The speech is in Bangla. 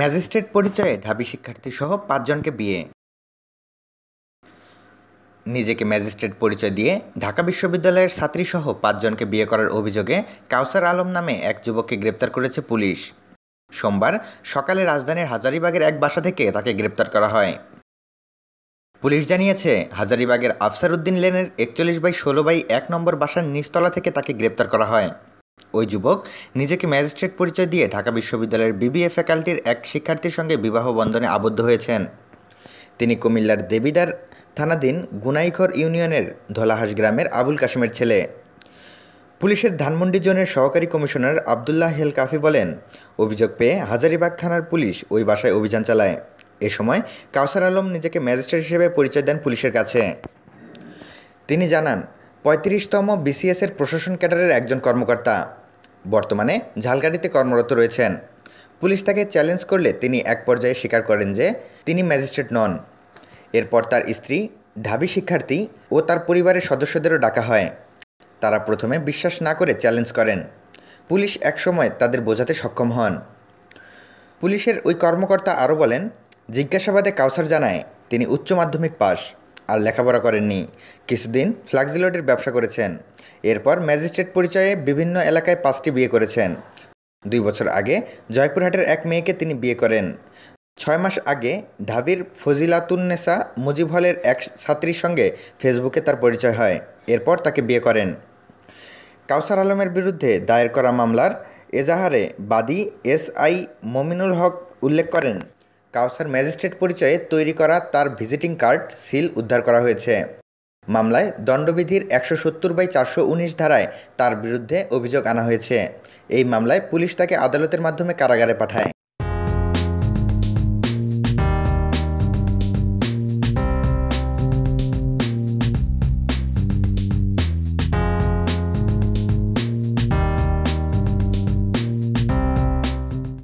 ম্যাজিস্ট্রেট পরিচয়ে ঢাবি শিক্ষার্থী সহ পাঁচজনকে বিয়ে নিজেকে ম্যাজিস্ট্রেট পরিচয় দিয়ে ঢাকা বিশ্ববিদ্যালয়ের ছাত্রীসহ পাঁচজনকে বিয়ে করার অভিযোগে কাউসার আলম নামে এক যুবককে গ্রেপ্তার করেছে পুলিশ সোমবার সকালে রাজধানীর হাজারিবাগের এক বাসা থেকে তাকে গ্রেপ্তার করা হয় পুলিশ জানিয়েছে হাজারিবাগের আফসার উদ্দিন লেনের একচল্লিশ বাই ষোলো বাই এক নম্বর বাসার নিচতলা থেকে তাকে গ্রেপ্তার করা হয় ওই যুবক নিজেকে ম্যাজিস্ট্রেট পরিচয় দিয়ে ঢাকা বিশ্ববিদ্যালয়ের বিবিএ ফ্যাকাল্টির এক শিক্ষার্থীর সঙ্গে বিবাহ বন্ধনে আবদ্ধ হয়েছেন তিনি কুমিল্লার দেবিদার থানাধীন গুনাইখর ইউনিয়নের ধলাহাস গ্রামের আবুল কাশেমের ছেলে পুলিশের ধানমন্ডি জোনের সহকারী কমিশনার আবদুল্লাহ হেল কাফি বলেন অভিযোগ পেয়ে হাজারিবাগ থানার পুলিশ ওই বাসায় অভিযান চালায় এ সময় কাউসার আলম নিজেকে ম্যাজিস্ট্রেট হিসেবে পরিচয় দেন পুলিশের কাছে তিনি জানান পঁয়ত্রিশতম বিসিএসের প্রশাসন ক্যাডারের একজন কর্মকর্তা বর্তমানে ঝালকাঠিতে কর্মরত রয়েছেন পুলিশ তাকে চ্যালেঞ্জ করলে তিনি এক পর্যায়ে স্বীকার করেন যে তিনি ম্যাজিস্ট্রেট নন এরপর তার স্ত্রী ঢাবি শিক্ষার্থী ও তার পরিবারের সদস্যদেরও ডাকা হয় তারা প্রথমে বিশ্বাস না করে চ্যালেঞ্জ করেন পুলিশ একসময় তাদের বোঝাতে সক্ষম হন পুলিশের ওই কর্মকর্তা আরও বলেন জিজ্ঞাসাবাদে কাউসার জানায় তিনি উচ্চ মাধ্যমিক পাশ আর লেখাপড়া করেননি কিছুদিন ফ্লাক্সিলটের ব্যবসা করেছেন এরপর ম্যাজিস্ট্রেট পরিচয়ে বিভিন্ন এলাকায় পাঁচটি বিয়ে করেছেন দুই বছর আগে জয়পুরহাটের এক মেয়েকে তিনি বিয়ে করেন ছয় মাস আগে ঢাবির ফজিলাতুন্নেসা মুজিব হলের এক ছাত্রীর সঙ্গে ফেসবুকে তার পরিচয় হয় এরপর তাকে বিয়ে করেন কাউসার আলমের বিরুদ্ধে দায়ের করা মামলার এজাহারে বাদী এসআই মমিনুল হক উল্লেখ করেন কাউসার ম্যাজিস্ট্রেট পরিচয়ে তৈরি করা তার ভিজিটিং কার্ড সিল উদ্ধার করা হয়েছে মামলায় দণ্ডবিধির একশো সত্তর বাই চারশো উনিশ ধারায় তার বিরুদ্ধে অভিযোগ আনা হয়েছে এই মামলায় পুলিশ তাকে আদালতের মাধ্যমে কারাগারে পাঠায়